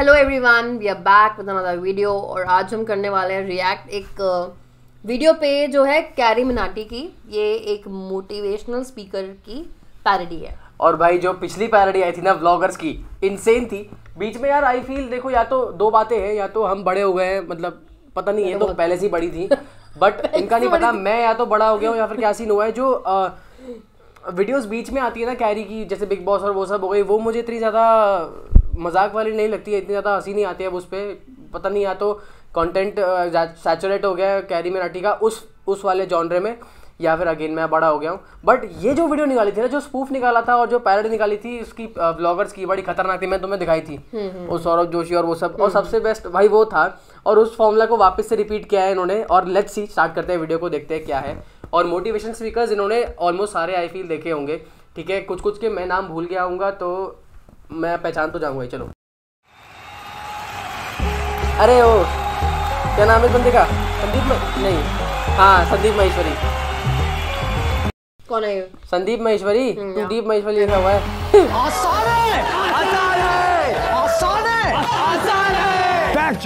Hello everyone we are back with another video और आज हम करने वाले हैं रिएक्ट एक वीडियो पे जो है कैरी मिनाटी की ये एक मोटिवेशनल स्पीकर की पैरडी है और भाई जो पिछली पैरडी आई थी ना व्लॉगर्स की इनसेन थी बीच में यार आई फील देखो या तो दो बातें हैं या तो हम बड़े हो गए हैं मतलब पता नहीं है तो पहले से बड़ी थी बट इनका नहीं पता मैं या तो बड़ा हो गया हूँ या फिर क्या सीन हुआ है जो आ, वीडियोस बीच में आती है ना कैरी की जैसे बिग बॉस और वो सब हो गई वो मुझे इतनी ज़्यादा मजाक वाली नहीं लगती है इतनी ज़्यादा हंसी नहीं आती है उस पर पता नहीं या तो कंटेंट सैचुरेट हो गया है कैरी मराठी का उस उस वाले जॉनरे में या फिर अगेन मैं बड़ा हो गया हूँ बट ये जो वीडियो निकाली थी ना जो स्पूफ निकाला था और जो पैरट निकाली थी उसकी ब्लॉगर्स की बड़ी खतरनाक थी मैं तुम्हें दिखाई थी हम्म, हम्म, हम्म। वो सौरभ जोशी और वो सब और सबसे बेस्ट भाई वो था और उस फॉर्मूला को वापस से रिपीट किया है इन्होंने और लेट्स सी स्टार्ट करते हैं वीडियो को देखते हैं क्या है और मोटिवेशन स्पीकर इन्होंने ऑलमोस्ट सारे आई फील देखे होंगे ठीक है कुछ कुछ के मैं नाम भूल गया हूँ तो मैं पहचान तो जाऊंगा चलो अरे ओ क्या नाम है बंदे का संदीप नहीं हाँ संदीप महेश्वरी कौन है संदीप महेश्वरी हम्म, संदीप महेश्वरी लिखा हुआ है आसान है आसान है आसान है आसान है बैक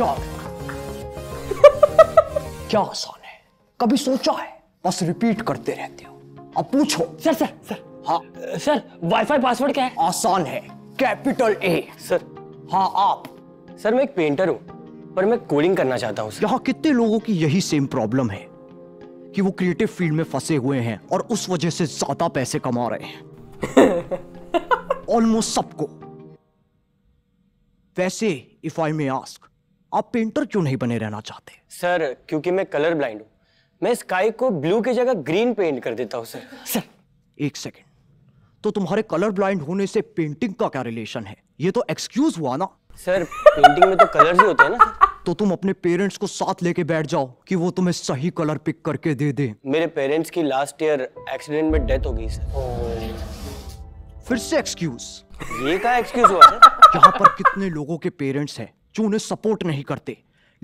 क्या आसान है कभी सोचा है बस रिपीट करते रहते हो अब पूछो सर सर सर हाँ सर वाईफाई पासवर्ड क्या है आसान है कैपिटल ए सर हाँ आप सर मैं एक पेंटर हूँ पर मैं कोडिंग करना चाहता हूँ यहाँ कितने लोगों की यही सेम प्रॉब्लम है कि वो क्रिएटिव फील्ड में फंसे हुए हैं और उस वजह से ज्यादा पैसे कमा रहे हैं ऑलमोस्ट सबको वैसे इफ आई मे आस्क आप पेंटर क्यों नहीं बने रहना चाहते सर क्योंकि मैं कलर ब्लाइंड हूं मैं स्काई को ब्लू की जगह ग्रीन पेंट कर देता हूं सर सर एक सेकेंड तो तुम्हारे कलर ब्लाइंड होने से पेंटिंग का क्या रिलेशन है ये तो एक्सक्यूज हुआ ना सर पेंटिंग में तो कलर ही होते हैं ना तो तुम अपने पेरेंट्स को साथ लेके बैठ जाओ कि वो तुम्हें सही कलर पिक करके दे दे मेरे पेरेंट्स की लास्ट ईयर एक्सीडेंट में डेथ हो गई सर फिर से एक्सक्यूज ये का एक्सक्यूज हुआ सर यहाँ पर कितने लोगों के पेरेंट्स हैं जो उन्हें सपोर्ट नहीं करते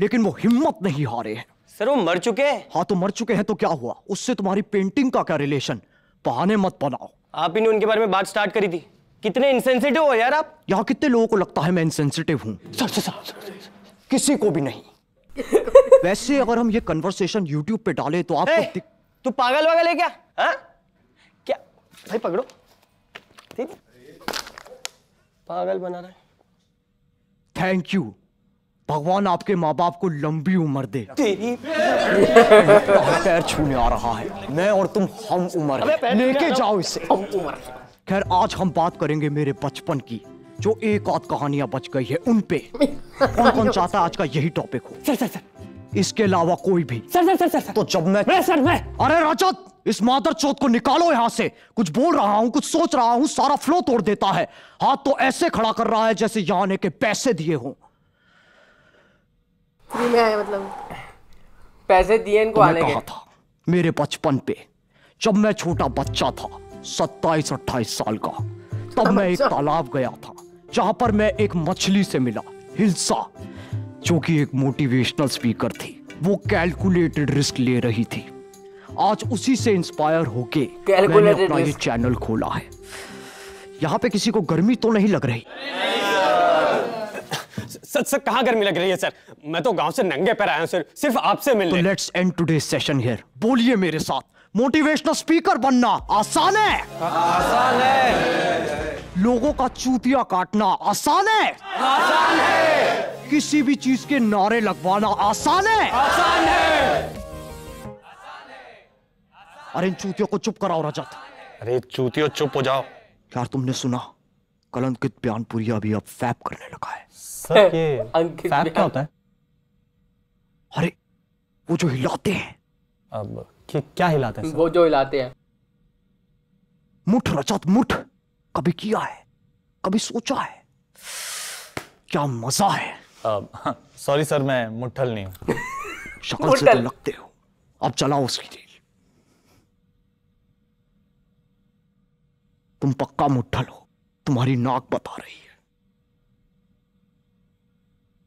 लेकिन वो हिम्मत नहीं हारे हैं सर वो मर चुके हैं हाँ तो मर चुके हैं तो क्या हुआ उससे तुम्हारी पेंटिंग का क्या रिलेशन बहाने मत बनाओ आप ही ने उनके बारे में बात स्टार्ट करी थी कितने इनसेंसिटिव हो यार आप यहाँ कितने लोगों को लगता है मैं इनसेंसिटिव हूँ सर सर सर किसी को भी नहीं वैसे अगर हम ये कन्वर्सेशन यूट्यूब पे डाले तो आप तू पागल वागल है क्या हा? क्या भाई पकड़ो ठीक पागल बना रहा है थैंक यू भगवान आपके माँ बाप को लंबी उम्र दे तेरी पैर छूने आ रहा है मैं और तुम हम उम्र लेके जाओ इसे हम उम्र खैर आज हम बात करेंगे मेरे बचपन की जो एक आध कहानियां बच गई है उन पे कौन कौन चाहता है आज का यही टॉपिक हो सर सर सर इसके अलावा कोई भी सर सर सर सर, तो जब मैं मैं सर मैं अरे रजत इस मादर चौथ को निकालो यहाँ से कुछ बोल रहा हूँ कुछ सोच रहा हूँ सारा फ्लो तोड़ देता है हाथ तो ऐसे खड़ा कर रहा है जैसे यहाँ आने के पैसे दिए हों फ्री में आए मतलब पैसे दिए इनको तो आने कहा था मेरे बचपन पे जब मैं छोटा बच्चा था सत्ताईस अट्ठाईस साल का तब मैं एक अच्छा। तालाब गया था जहाँ पर मैं एक मछली से मिला हिलसा जो कि एक मोटिवेशनल स्पीकर थी वो कैलकुलेटेड रिस्क ले रही थी आज उसी से इंस्पायर होके मैंने अपना ये चैनल खोला है यहाँ पे किसी को गर्मी तो नहीं लग रही नहीं। सच सच कहाँ गर्मी लग रही है सर मैं तो गांव से नंगे पैर आया हूं सर सिर्फ आपसे मिलने तो let's end today session here बोलिए मेरे साथ मोटिवेशनल स्पीकर बनना आसान है आसान है लोगों का चूतिया काटना आसान है आसान है किसी भी चीज के नारे लगवाना आसान है आसान है अरे इन चूतियों को चुप कराओ रजत अरे चूतियों चुप हो जाओ यार तुमने सुना कलंकित बयानपुरी अभी अब फैप करने लगा है सर ये फैप क्या होता है अरे वो जो हिलाते हैं अब क्या हिलाते हैं वो जो हिलाते हैं मुठ रचत मुठ कभी किया है कभी सोचा है क्या मजा है सॉरी हाँ, सर मैं मुठल नहीं हूं शक्ल से तो लगते हो अब चलाओ उसकी रील तुम पक्का मुठल हो तुम्हारी नाक बता रही है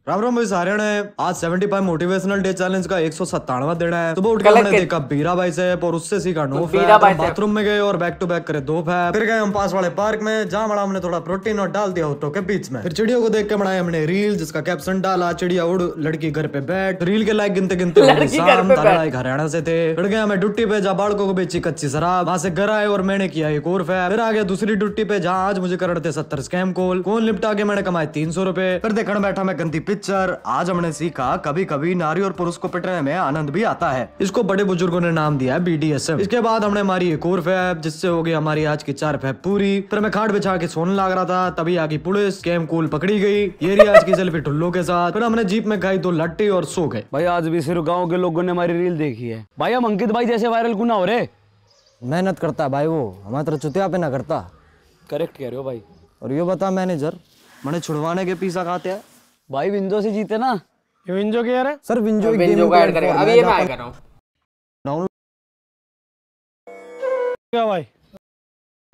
राम राम भाई सारे ने आज 75 मोटिवेशनल डे चैलेंज का एक सौ देना है सुबह उठ के हमने देखा बीरा भाई से और उससे सीखा नो बाथरूम में गए और बैक टू बैक करे दो फैप फिर गए हम पास वाले पार्क में जहाँ बड़ा हमने थोड़ा प्रोटीन और डाल दिया होटो के बीच में फिर चिड़ियों को देख के बनाया हमने रील जिसका कैप्शन डाला चिड़िया उड़ लड़की घर पे बैठ रील के लाइक गिनते गिनते हरियाणा से थे फिर गए हमें ड्यूटी पे जहाँ बाड़कों को बेची कच्ची शराब वहाँ से घर आए और मैंने किया एक और फैप फिर आ गया दूसरी ड्यूटी पे जहाँ आज मुझे कर रहे थे सत्तर स्कैम कॉल कौन लिपटा के मैंने कमाए तीन सौ रुपए फिर देखने बैठा मैं गंदी पिक्चर आज हमने सीखा कभी कभी नारी और पुरुष को पिटने में आनंद भी आता है इसको बड़े बुजुर्गों ने नाम दिया है बीडीएसएम इसके बाद हमने हमारी एक और फैब जिससे हो गई हमारी आज की चार फैब पूरी फिर मैं खाट बिछा के सोने लग रहा था तभी आगे पुलिस कैम कूल पकड़ी गई ये रही आज की सेल्फी ठुल्लो के साथ फिर हमने जीप में खाई दो लट्टी और सो गए भाई आज भी सिर्फ गाँव के लोगों ने हमारी रील देखी है भाई हम अंकित भाई जैसे वायरल गुना हो रहे मेहनत करता भाई वो हमारे चुतिया पे ना करता करेक्ट कह रहे हो भाई और ये बता मैनेजर मैंने छुड़वाने के पीसा खाते हैं भाई विंजो से जीते ना ये विंजो के यार सर विंजो विंजो का ऐड करेगा अभी ये मैं ऐड कर रहा हूं डाउनलोड क्या भाई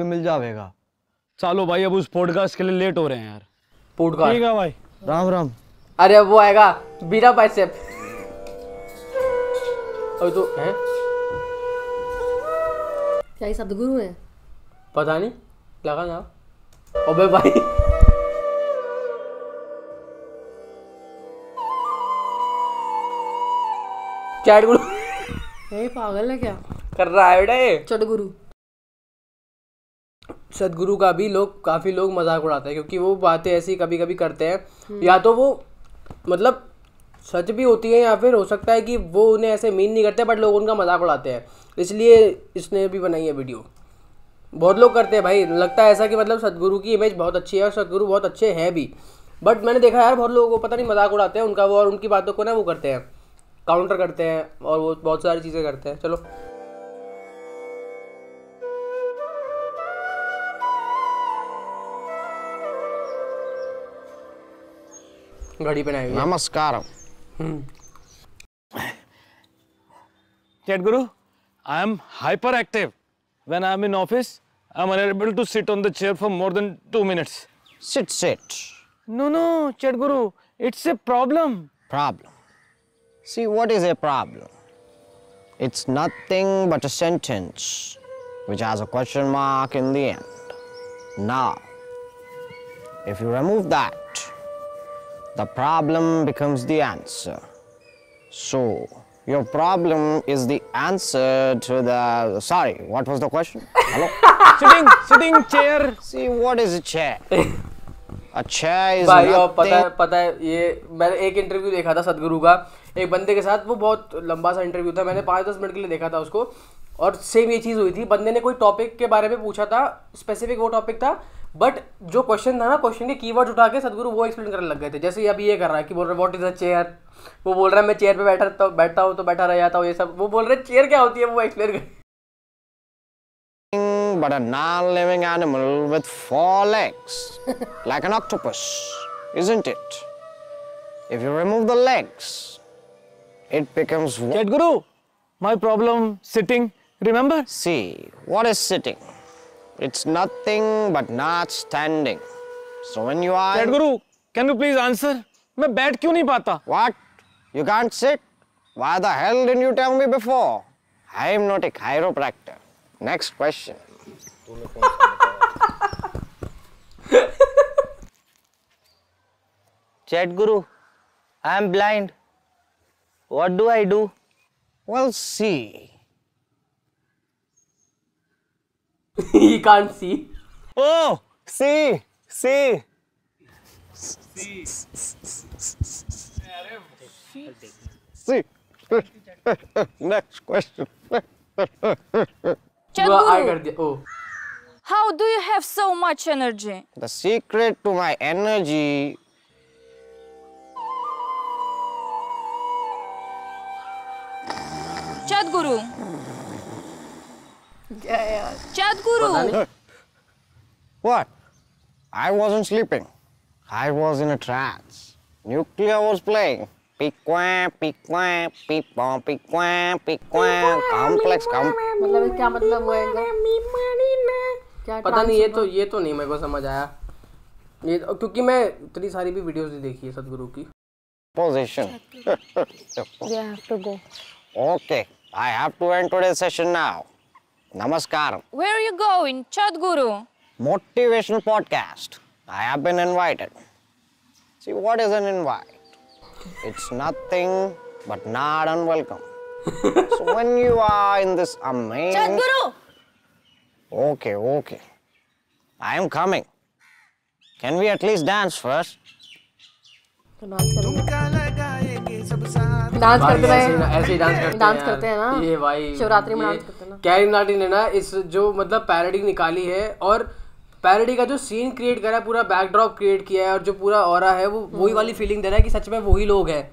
मिल जाएगा चलो भाई अब उस पॉडकास्ट के लिए लेट हो रहे हैं यार पॉडकास्ट ठीक है भाई राम राम अरे अब वो आएगा बिना बाइसेप अभी तो है क्या ये सदगुरु है पता नहीं लगा ना अबे भाई चैट गुरु पागल है क्या कर रहा है बेटा ये चट गुरु सदगुरु का भी लोग काफ़ी लोग मजाक उड़ाते हैं क्योंकि वो बातें ऐसी कभी कभी करते हैं हम्म। या तो वो मतलब सच भी होती है या फिर हो सकता है कि वो उन्हें ऐसे मीन नहीं करते बट लोग उनका मजाक उड़ाते हैं इसलिए इसने भी बनाई है वीडियो बहुत लोग करते हैं भाई लगता है ऐसा कि मतलब सदगुरु की इमेज बहुत अच्छी है और सदगुरु बहुत अच्छे हैं भी बट मैंने देखा यार बहुत लोगों को पता नहीं मजाक उड़ाते हैं उनका वो और उनकी बातों को ना वो करते हैं काउंटर करते हैं और वो बहुत सारी चीज़ें करते हैं चलो घड़ी बनाई नमस्कार hmm. Chat guru I am hyperactive when I am in office I am unable to sit on the chair for more than two minutes sit set no no chat guru it's a problem problem See, what is a problem? It's nothing but a sentence which has a question mark in the end. Now, if you remove that, the problem becomes the answer. So, your problem is the answer to the. Sorry, what was the question? Hello? sitting, sitting chair. See, what is a chair? अच्छा है भाई और पता है पता है ये मैंने एक इंटरव्यू देखा था सदगुरु का एक बंदे के साथ वो बहुत लंबा सा इंटरव्यू था मैंने पाँच दस मिनट के लिए देखा था उसको और सेम ये चीज़ हुई थी बंदे ने कोई टॉपिक के बारे में पूछा था स्पेसिफिक वो टॉपिक था बट जो क्वेश्चन था ना क्वेश्चन के कीवर्ड उठा के सदगुरु वो एक्सप्लेन करने लग गए थे जैसे अभी ये कर रहा है कि बोल रहे वॉट इज़ अ चेयर वो बोल रहा है मैं चेयर पे बैठा तो बैठता हूँ तो बैठा रह जाता हूँ ये सब वो बोल रहे चेयर क्या होती है वो एक्सप्लेन कर but a non living animal with four legs, like an octopus, isn't it? If you remove the legs, it becomes... one. Guru, my problem sitting, remember? See, what is sitting? It's nothing but not standing. So when you are... Jet Guru, can you please answer? मैं बैठ क्यों नहीं What? You can't sit? Why the hell didn't you tell me before? I am not a chiropractor. Next question uniforms Chat Guru, I am blind. What do I do? Well, see. he can't see. Oh, see, see. See. See. Next question. Chat guru. oh. How do you have so much energy? The secret to my energy Chatguru. Yeah, yeah. Chatguru. What? I wasn't sleeping. I was in a trance. Nuclear was playing. Piquan, piquan, piquan, piquan, piquan, complex, complex. मतलब क्या मतलब होएगा? क्या पता नहीं ये तो ये तो नहीं मेरे को समझ आया ये क्योंकि मैं इतनी सारी भी वीडियोस देखी है सदगुरु की position we have to go okay I have to end today session now नमस्कार where are you going Sadhguru motivational podcast i have been invited see what is an invite it's nothing but not unwelcome so when you are in this amazing Sadhguru! Okay, okay. I am coming. Can we at least dance first? Dance तो करते हैं ऐसे ही dance करते हैं dance करते हैं ना ये भाई शिवरात्रि में डांस करते हैं ना कैरी नाटी ने ना इस जो मतलब पैरोडी निकाली है और पैरोडी का जो सीन क्रिएट करा है पूरा बैकड्रॉप क्रिएट किया है और जो पूरा ऑरा है वो वही हम्म। वाली फीलिंग दे रहा है कि सच में वही लोग हैं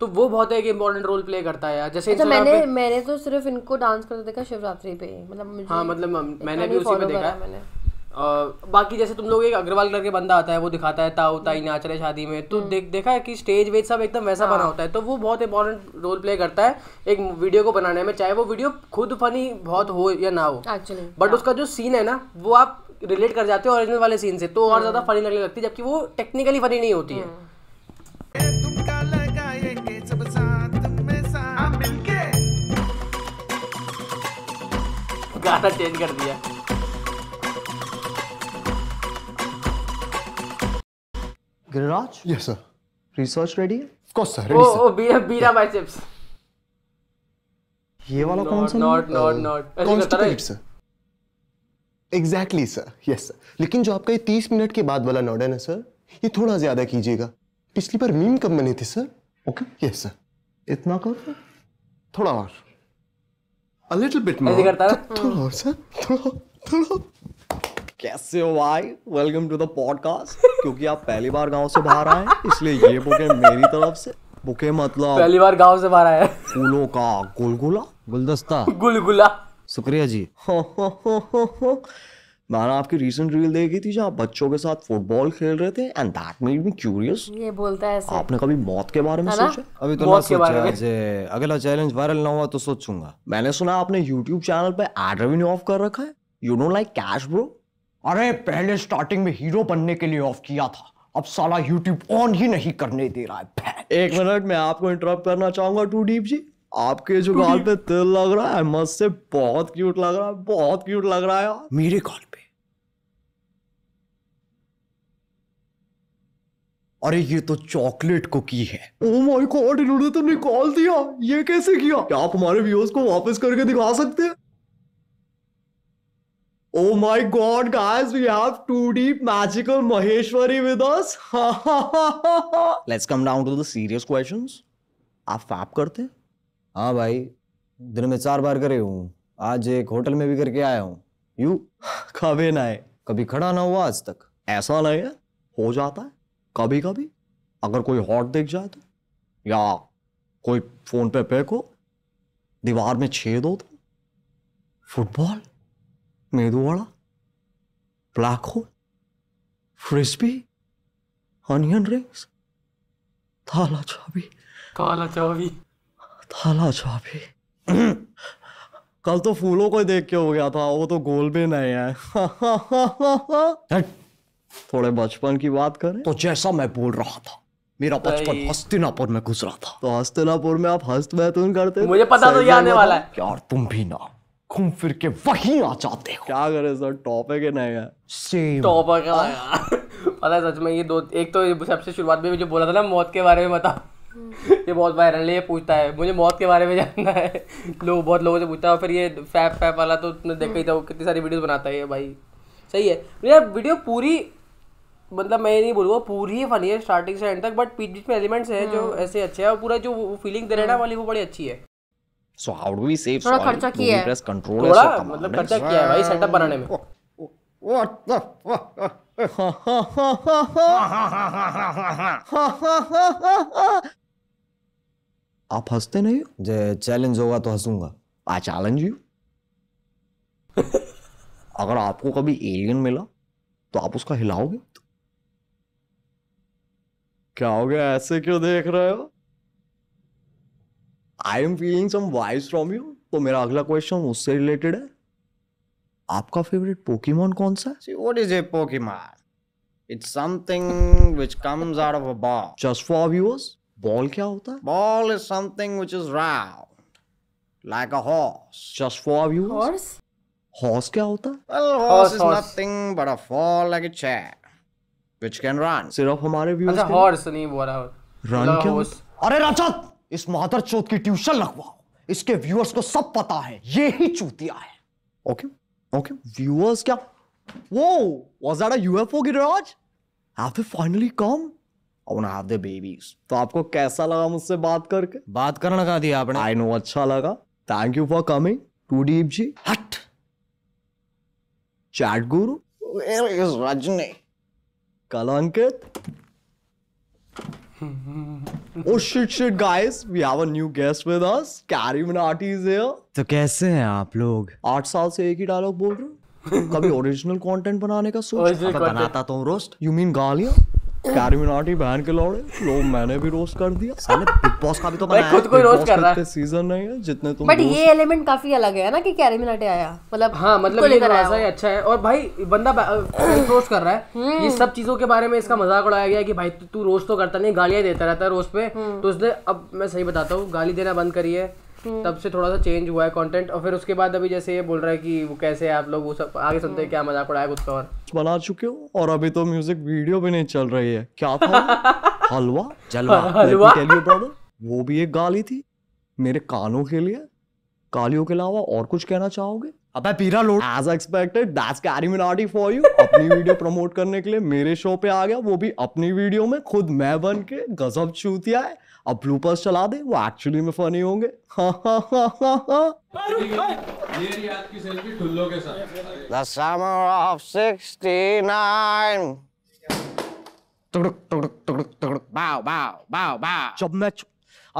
तो वो बहुत एक इम्पोर्टेंट रोल प्ले करता है जैसे अच्छा, मैंने मैंने तो सिर्फ इनको डांस करते देखा शिवरात्रि पे मतलब मुझे हाँ मतलब मैंने भी उसी पे देखा है Uh, बाकी जैसे तुम लोग एक अग्रवाल करके बंदा आता है वो दिखाता है ताऊ ताई नाच रहे शादी में तो हम्म। देख देखा है कि स्टेज वेज सब एकदम वैसा हाँ। बना होता है तो वो बहुत इंपॉर्टेंट रोल प्ले करता है एक वीडियो को बनाने में चाहे वो वीडियो खुद फनी बहुत हो या ना हो एक्चुअली बट हाँ। उसका जो सीन है ना वो आप रिलेट कर जाते हो ओरिजिनल वाले सीन से तो और हाँ। ज्यादा फनी लगने लगती है जबकि वो टेक्निकली फनी नहीं होती है हाँ। गाना चेंज कर दिया Giriraj yes sir research ready of course sir ready sir oh बीरा बीरा बाइसेप्स ये वाला कौन सा not not not constipate sir exactly sir yes sir लेकिन जो आपका ये तीस मिनट के बाद वाला नॉर्डन है ना सर ये थोड़ा ज्यादा कीजिएगा पिछली बार मीम कब बने थे सर ओके यस सर इतना कर थोड़ा और a little bit more करता है थोड़ा और सर थोड़ा थोड़ा कैसे हो भाई वेलकम टू द पॉडकास्ट क्योंकि आप पहली बार गांव से बाहर आए इसलिए ये बुके मेरी तरफ से बुके मतलब पहली बार गांव से बाहर आए फूलों का गुलगुला गुलदस्ता गुलगुला शुक्रिया जी हो हो हो हो हो मैंने आपकी रीसेंट रील देखी थी जहाँ बच्चों के साथ फुटबॉल खेल रहे थे and that made me curious ये बोलता है आपने कभी मौत के बारे में सोचा अभी तो ना सोचा जे अगला चैलेंज वायरल ना हुआ तो सोचूंगा मैंने सुना आपने YouTube चैनल पे एड रेवेन्यू ऑफ कर रखा है you don't like cash bro अरे पहले स्टार्टिंग में हीरो बनने के लिए ऑफ किया था अब साला यूट्यूब ऑन ही नहीं करने दे रहा है एक मिनट मैं आपको इंटरप्ट करना चाहूंगा टू डीप जी आपके जो गाल पे तिल लग रहा है मस्त से बहुत क्यूट लग रहा है बहुत क्यूट लग रहा है मेरे गाल अरे ये तो चॉकलेट कुकी है ओ माय गॉड इन्होंने तो निकाल दिया ये कैसे किया क्या आप हमारे व्यूअर्स को वापस करके दिखा सकते हैं oh my god guys we have two Deep magical Maheshwari with us let's come down to the serious questions आप फैप करते हाँ भाई दिन में चार बार करे हूँ आज एक होटल में भी करके आया हूँ यू कभी ना है कभी खड़ा ना हुआ आज तक ऐसा नहीं है हो जाता है कभी कभी अगर कोई हॉट देख जाए तो या कोई फोन पे हो दीवार में छेद हो तो football medu vada black hole frisbee onion rings थाला चाबी काला चाबी थाला चाबी कल तो फूलों को देख के हो गया था वो तो गोल भी नहीं है थोड़े बचपन की बात करें तो जैसा मैं बोल रहा था मेरा बचपन हस्तिनापुर में गुजरा था तो हस्तिनापुर में आप हस्त बैतून करते मुझे पता तो ये आने वाला है यार तुम भी ना घूम फिर के वही आ जाते हो क्या करे सर टॉपिक ही नहीं है सेम टॉपिक पता है सच में ये दो एक तो सबसे शुरुआत में मुझे बोला था ना मौत के बारे में बता ये बहुत वायरल है ये पूछता है मुझे मौत के बारे में जानना है लोग बहुत लोगों से पूछता है और फिर ये फैप फैप वाला तो देखा ही था कितनी सारी वीडियोस बनाता है ये भाई सही है यार वीडियो पूरी मतलब मैं नहीं बोलूँगा पूरी फनी है स्टार्टिंग से एंड तक बट बीच में एलिमेंट्स हैं जो हम्म। ऐसे अच्छे हैं और पूरा जो फीलिंग दे रहा हम्म। वाली वो बड़ी अच्छी है so how do we save थोड़ा खर्चा किया है प्रेस कंट्रोल थोड़ा मतलब खर्चा किया है भाई सेटअप बनाने में व्हाट द आप हंसते नहीं जे चैलेंज होगा तो हंसूंगा आई चैलेंज यू अगर आपको कभी एलियन मिला तो आप उसका हिलाओगे क्या हो गया ऐसे क्यों देख रहे हो I am feeling some vibes from you तो मेरा अगला क्वेश्चन उससे रिलेटेड है आपका फेवरेट पोकेमोन कौन सा है what is a Pokemon it's something which comes out of a ball just for viewers ball क्या होता है ball is something which is round like a horse just for viewers horse क्या होता है horse is nothing but a fall like a chair which can run. सिर्फ हमारे viewers अच्छा horse नहीं बोल रहा रन क्या अरे रजत इस मादर चौथ की ट्यूशन लगवाओ इसके व्यूअर्स को सब पता है ये ही चूतिया है ओके ओके व्यूअर्स क्या वो वाज दैट अ यूएफओ गिर have they finally come I want have the babies तो आपको कैसा लगा मुझसे बात करके बात करना लगा दिया आपने आई नो अच्छा लगा thank you for coming to Deep ji हट chat guru where is Rajni Kalankit? oh shit shit guys, we have a new guest with us. Carrie Minati is here. तो कैसे हैं आप लोग? आठ साल से एक ही डायलॉग बोल रहे हो? कभी ओरिजिनल कंटेंट बनाने का सोच? बनाता तो हूँ रोस्ट. You mean गालियाँ? कार्मिनाटी बहन के लौड़े लो मैंने भी रोस्ट कर दिया साले बिग बॉस का भी तो बनाया खुद को रोस्ट कर रहा है सीजन नहीं है जितने तुम बट ये एलिमेंट काफी अलग है ना कि कार्मिनाटी आया मतलब हां मतलब ये ऐसा ही अच्छा है और भाई बंदा रोस्ट कर रहा है हम्म। ये सब चीजों के बारे में इसका मजाक उड़ाया गया कि भाई तू रोस्ट तो करता नहीं गालियां देता रहता है रोस्ट पे हम्म। तो उसने अब मैं सही बताता हूँ गाली देना बंद करिए हम्म। तब से थोड़ा सा चेंज हुआ है कंटेंट और फिर उसके बाद अभी जैसे ये बोल रहा है कि वो कैसे आप लोग वो सब आगे सुनते हैं हम्म। क्या मजाक उड़ाया उसका और बना चुके हो और अभी तो म्यूजिक वीडियो भी नहीं चल रही है क्या था हलवा जलवा हलवा वो भी एक गाली थी मेरे कानों के लिए गालियों के अलावा और कुछ कहना चाहोगे अबे पीरा load as expected that's Carry Minati for you अपनी वीडियो प्रमोट करने के लिए मेरे शो पे आ गया वो भी अपनी वीडियो में खुद मैं बन के गजब चूतिया है अब ब्लूपर्स चला दे वो एक्चुअली में फनी होंगे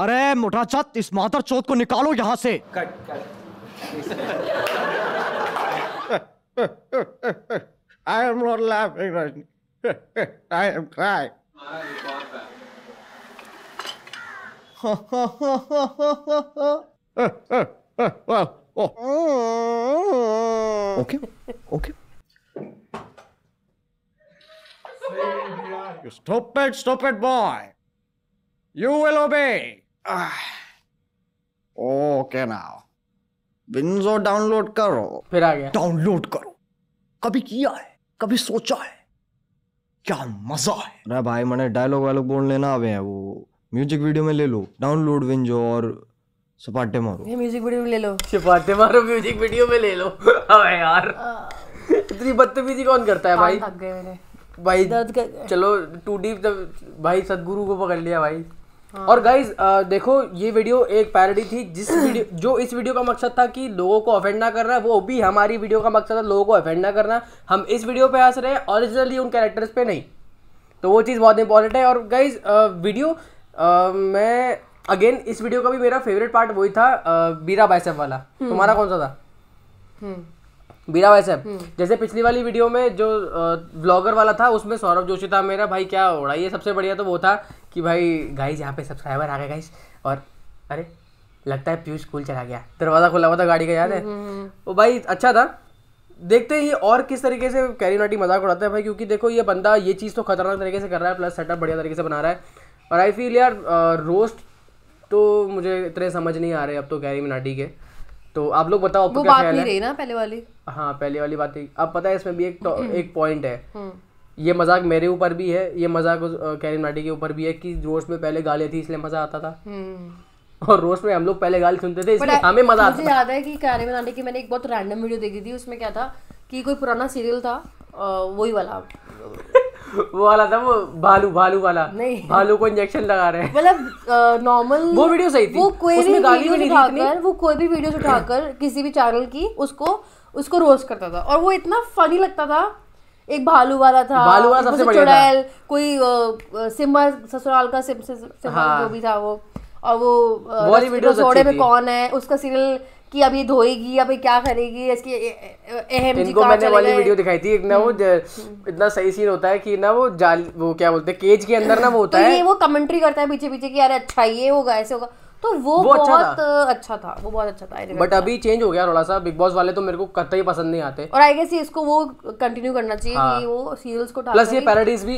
अरे मोटा चत इस माधर चौथ को निकालो यहाँ से cut cut I am not laughing, I am crying. well, oh. okay, okay. You stupid, stupid boy. You will obey. Okay now. WinZO download करो फिर आ कभी किया है कभी सोचा है क्या मजा है अरे भाई मैंने डायलॉग वायलॉग बोल लेना अब है वो म्यूजिक वीडियो में ले लो डाउनलोड विंजो और सपाटे मारो ये म्यूजिक वीडियो में ले लो सपाटे मारो म्यूजिक वीडियो में ले लो अबे यार इतनी बदतमीजी कौन करता है भाई थक गए मेरे भाई चलो टू डीप भाई सदगुरु को पकड़ लिया भाई हाँ। और गाइज देखो ये वीडियो एक पैरडी थी जिस वीडियो जो इस वीडियो का मकसद था कि लोगों को अफेंड ना करना वो भी हमारी वीडियो का मकसद था लोगों को अफेंड ना करना हम इस वीडियो पे हंस रहे हैं ओरिजिनली उन कैरेक्टर्स पे नहीं तो वो चीज़ बहुत इंपॉर्टेंट है और गाइज वीडियो आ, मैं अगेन इस वीडियो का भी मेरा फेवरेट पार्ट वही था आ, बीरा बाइसेप वाला हम्म। तुम्हारा कौन सा था हम्म। बीरा भाई साहब हम्म। जैसे पिछली वाली वीडियो में जो ब्लॉगर वाला था उसमें सौरभ जोशी था मेरा भाई क्या हो रहा है सबसे बढ़िया तो वो था कि भाई गाइज यहाँ पे सब्सक्राइबर आ गए गाइज और अरे लगता है पीयूष स्कूल चला गया दरवाज़ा खुला हुआ था गाड़ी का याद है वो हम्म, हम्म, भाई अच्छा था देखते हैं ये और किस तरीके से कैरी नाटी मजाक उड़ाता है भाई क्योंकि देखो ये बंदा ये चीज़ तो खतरनाक तरीके से कर रहा है प्लस सेटअप बढ़िया तरीके से बना रहा है और आई फील यार रोस्ट तो मुझे इतने समझ नहीं आ रहे अब तो कैरी मिनाटी के तो आप लोग बताओ आपको क्या ख्याल है ना पहले वाली हाँ पहले वाली बात थी अब पता है इसमें भी एक तो- हम्म। एक पॉइंट है हम्म। ये मजाक मेरे ऊपर भी है ये मजाक कैरिन माटी के ऊपर भी है कि रोस्ट में पहले गाली थी इसलिए मजा आता था हम्म। और रोस्ट में हम लोग पहले गाली सुनते थे इसलिए हमें मजा आता याद है कि कैरिन माटी की मैंने एक बहुत रैंडम वीडियो देखी थी उसमें क्या था कि कोई पुराना सीरियल था वही वाला वो वाला था वो भालू भालू वाला नहीं भालू को इंजेक्शन लगा रहे मतलब नॉर्मल वो वीडियो सही थी वो कोई भी वीडियो उठाकर वो कोई भी वीडियोस उठाकर किसी भी चैनल की उसको उसको रोस्ट करता था और वो इतना फनी लगता था एक भालू वाला था भालू वाला सबसे बढ़िया था कोई सिम्बा ससुराल का सिम, सिम, सिम्बा हाँ। जो भी था वो और वो रसोड़े में कौन है उसका सीरियल कि अभी धोएगी अभी क्या करेगी इसकी अहम जी इनको मैंने वाली वीडियो दिखाई थी एक ना वो हम्म। इतना सही सीन होता है कि ना वो जाल वो क्या बोलते हैं केज के अंदर ना वो तो होता तो है ये वो कमेंट्री करता है पीछे पीछे कि यार अच्छा ये होगा ऐसे होगा तो वो, वो अच्छा बहुत अच्छा था।, अच्छा था वो बहुत अच्छा था बट अभी चेंज हो गया थोड़ा सा बिग बॉस वाले तो मेरे को कतई पसंद नहीं आते और आई गेस इसको वो कंटिन्यू करना चाहिए हाँ। कि वो सीरियल्स को प्लस ये पैराडीज भी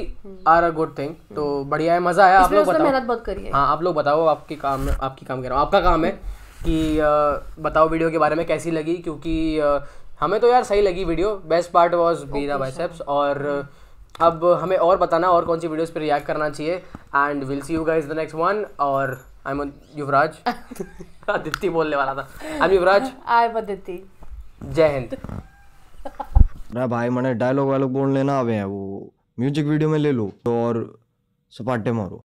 आर अ गुड थिंग तो हम्म। बढ़िया है मजा आया आप लोग बताओ मेहनत बहुत करी है हाँ आप लोग बताओ आपके काम आपकी काम कर रहा हूँ आपका काम है हम्म। कि बताओ वीडियो के बारे में कैसी लगी क्योंकि हमें तो यार सही लगी वीडियो बेस्ट पार्ट वॉज बीरा बाइसेप्स और हम्म। अब हमें और बताना और कौन सी वीडियोस पर रिएक्ट करना चाहिए and will see you guys the next one और आई एम युवराज आदित्य बोलने वाला था I am Yuvraj I am Aditya जय हिंद अरे भाई मैंने डायलॉग वायलॉग बोल लेना आवे हैं वो म्यूजिक वीडियो में ले लो तो और सपाटे मारो